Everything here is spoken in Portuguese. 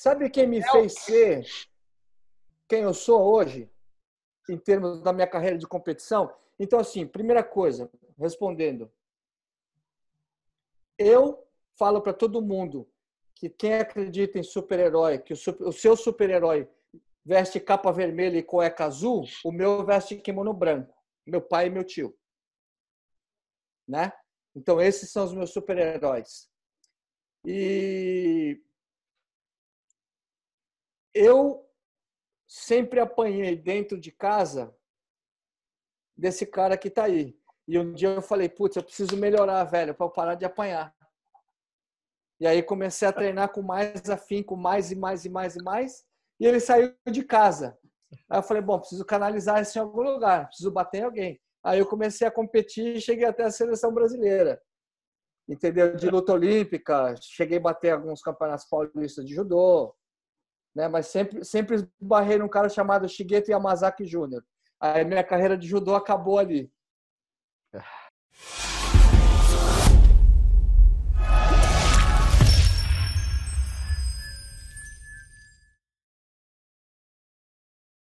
Sabe quem me fez ser quem eu sou hoje, em termos da minha carreira de competição? Então, assim, primeira coisa, respondendo. Eu falo para todo mundo que quem acredita em super-herói, que o, super, o seu super-herói veste capa vermelha e cueca azul, o meu veste kimono branco. Meu pai e meu tio. Né? Então, esses são os meus super-heróis. E eu sempre apanhei dentro de casa desse cara que tá aí. E um dia eu falei, putz, eu preciso melhorar, velho, para eu parar de apanhar. E aí comecei a treinar com mais afinco, mais e mais e mais e mais. E ele saiu de casa. Aí eu falei, bom, preciso canalizar isso em algum lugar, preciso bater em alguém. Aí eu comecei a competir e cheguei até a seleção brasileira. Entendeu? De luta olímpica, cheguei a bater alguns campeonatos paulistas de judô, né? Mas sempre, sempre esbarrei num cara chamado Shigeto Yamazaki Jr. Aí minha carreira de judô acabou ali. Ah.